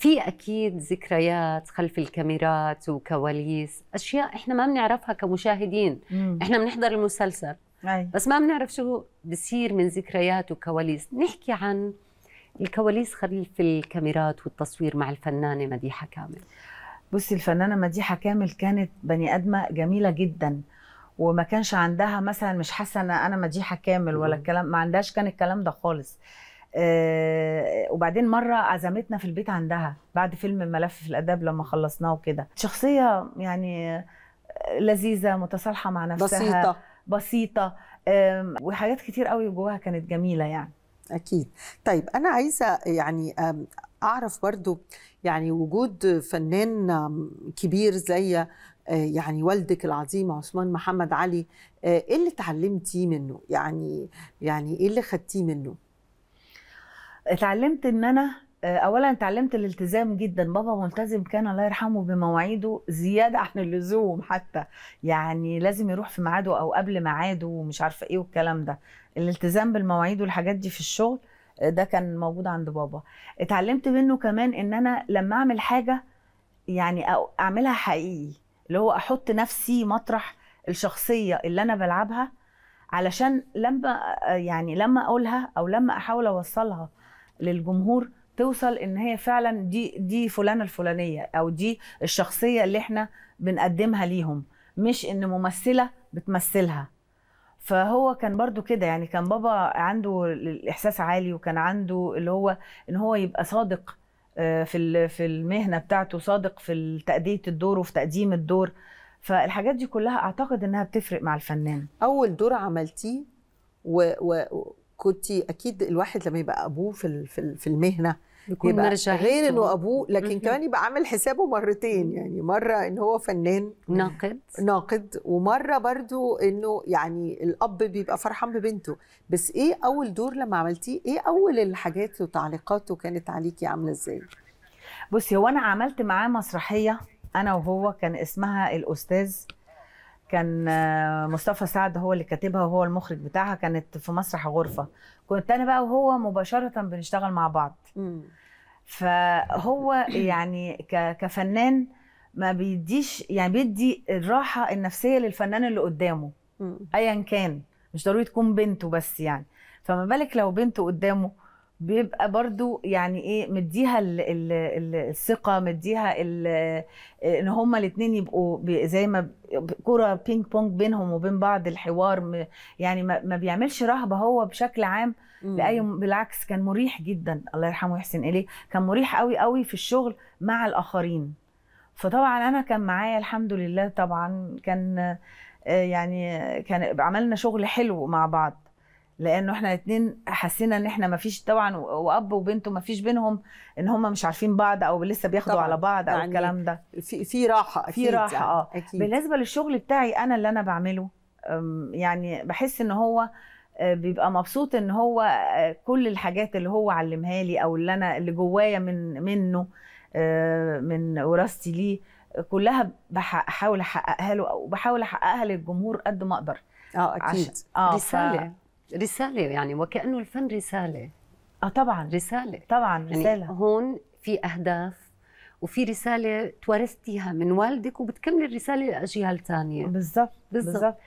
في اكيد ذكريات خلف الكاميرات وكواليس اشياء احنا ما بنعرفها كمشاهدين مم. احنا بنحضر المسلسل أي. بس ما بنعرف شو بصير من ذكريات وكواليس نحكي عن الكواليس خلف الكاميرات والتصوير مع الفنانه مديحه كامل بصي الفنانه مديحه كامل كانت بني ادمه جميله جدا وما كانش عندها مثلا مش حاسه انا مديحه كامل ولا الكلام ما عندهاش كان الكلام ده خالص آه، وبعدين مره عزمتنا في البيت عندها بعد فيلم الملف في الاداب لما خلصناه وكده شخصيه يعني لذيذه متصالحه مع نفسها بسيطه بسيطه وحاجات كتير قوي جواها كانت جميله يعني اكيد طيب انا عايزه يعني اعرف برضو يعني وجود فنان كبير زي آه، يعني والدك العظيم عثمان محمد علي آه، ايه اللي اتعلمتيه منه يعني يعني ايه اللي خدتيه منه اتعلمت ان انا آه، اولا اتعلمت الالتزام جدا بابا ملتزم كان الله يرحمه بمواعيده زياده عن اللزوم حتى يعني لازم يروح في ميعاده او قبل ميعاده ومش عارفه ايه والكلام ده الالتزام بالمواعيد والحاجات دي في الشغل آه، ده كان موجود عند بابا اتعلمت منه كمان ان انا لما اعمل حاجه يعني اعملها حقيقي اللي هو احط نفسي مطرح الشخصيه اللي انا بلعبها علشان لما يعني لما اقولها او لما احاول اوصلها للجمهور توصل ان هي فعلا دي دي فلانه الفلانيه او دي الشخصيه اللي احنا بنقدمها ليهم مش ان ممثله بتمثلها فهو كان برضو كده يعني كان بابا عنده الاحساس عالي وكان عنده اللي هو ان هو يبقى صادق آه، في في المهنه بتاعته صادق في تاديه الدور وفي تقديم الدور فالحاجات دي كلها اعتقد انها بتفرق مع الفنان اول دور عملتيه وكنت اكيد الواحد لما يبقى ابوه في في المهنه يكون يبقى غير انه ابوه لكن كمان يبقى عامل حسابه مرتين يعني مره ان هو فنان ناقد ناقد ومره برضو انه يعني الاب بيبقى فرحان ببنته بس ايه اول دور لما عملتيه ايه اول الحاجات وتعليقاته كانت عليكي عامله ازاي بصي هو انا عملت معاه مسرحيه انا وهو كان اسمها الاستاذ كان مصطفى سعد هو اللي كاتبها وهو المخرج بتاعها كانت في مسرح غرفه كنت انا بقى وهو مباشره بنشتغل مع بعض فهو يعني كفنان ما بيديش يعني بيدي الراحه النفسيه للفنان اللي قدامه ايا كان مش ضروري تكون بنته بس يعني فما بالك لو بنته قدامه بيبقى برضو يعني ايه مديها الـ الـ الثقه مديها ان هما الاثنين يبقوا زي ما كره بينج بونج بينهم وبين بعض الحوار يعني ما بيعملش رهبه هو بشكل عام لاي إمم. بالعكس كان مريح جدا الله يرحمه يحسن اليه كان مريح قوي قوي في الشغل مع الاخرين فطبعا انا كان معايا الحمد لله طبعا كان آه، يعني كان عملنا شغل حلو مع بعض لانه احنا الاثنين حسينا ان احنا ما فيش طبعا واب وبنته ما فيش بينهم ان هم مش عارفين بعض او لسه بياخدوا طبعًا. على بعض او يعني الكلام ده في في راحه اكيد في راحه يعني. اه أكيد. بالنسبه للشغل بتاعي انا اللي انا بعمله يعني بحس ان هو آه، بيبقى مبسوط ان هو آه، كل الحاجات اللي هو علمها لي او اللي انا اللي جوايا من منه آه، من وراثتي ليه كلها بحاول احققها له او بحاول احققها للجمهور قد ما اقدر اه اكيد عشان آه رساله رساله يعني وكانه الفن رساله اه طبعا رساله طبعا يعني رساله يعني هون في اهداف وفي رساله توارثتيها من والدك وبتكملي الرساله لاجيال ثانيه بالضبط بالضبط